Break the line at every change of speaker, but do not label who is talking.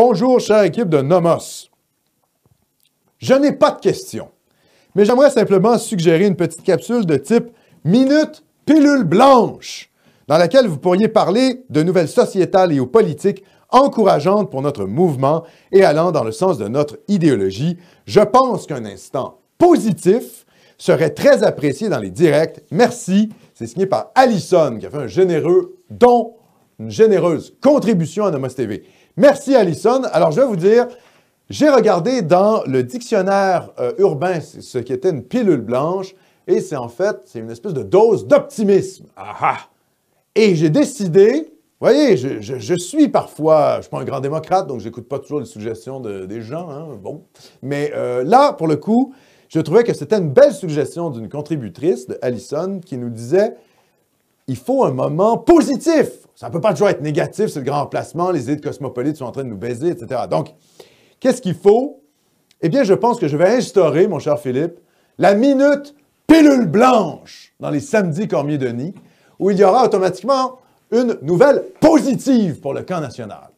Bonjour, chère équipe de Nomos. Je n'ai pas de questions, mais j'aimerais simplement suggérer une petite capsule de type Minute Pilule Blanche, dans laquelle vous pourriez parler de nouvelles sociétales et aux politiques encourageantes pour notre mouvement et allant dans le sens de notre idéologie. Je pense qu'un instant positif serait très apprécié dans les directs. Merci. C'est signé par Allison qui a fait un généreux don, une généreuse contribution à Nomos TV. Merci, Alison. Alors, je vais vous dire, j'ai regardé dans le dictionnaire euh, urbain ce qui était une pilule blanche, et c'est en fait, c'est une espèce de dose d'optimisme. Ah, ah. Et j'ai décidé, voyez, je, suis parfois, je suis pas un grand démocrate, donc j'écoute pas toujours les suggestions des gens, hein, bon. Mais euh, là, pour le coup, je trouvais que c'était une belle suggestion d'une contributrice, de Allison, qui nous disait il faut un moment positif ça ne peut pas toujours être négatif, c'est le grand emplacement, les idées cosmopolites sont en train de nous baiser, etc. Donc, qu'est-ce qu'il faut? Eh bien, je pense que je vais instaurer, mon cher Philippe, la minute pilule blanche dans les samedis Cormier-Denis, où il y aura automatiquement une nouvelle positive pour le camp national.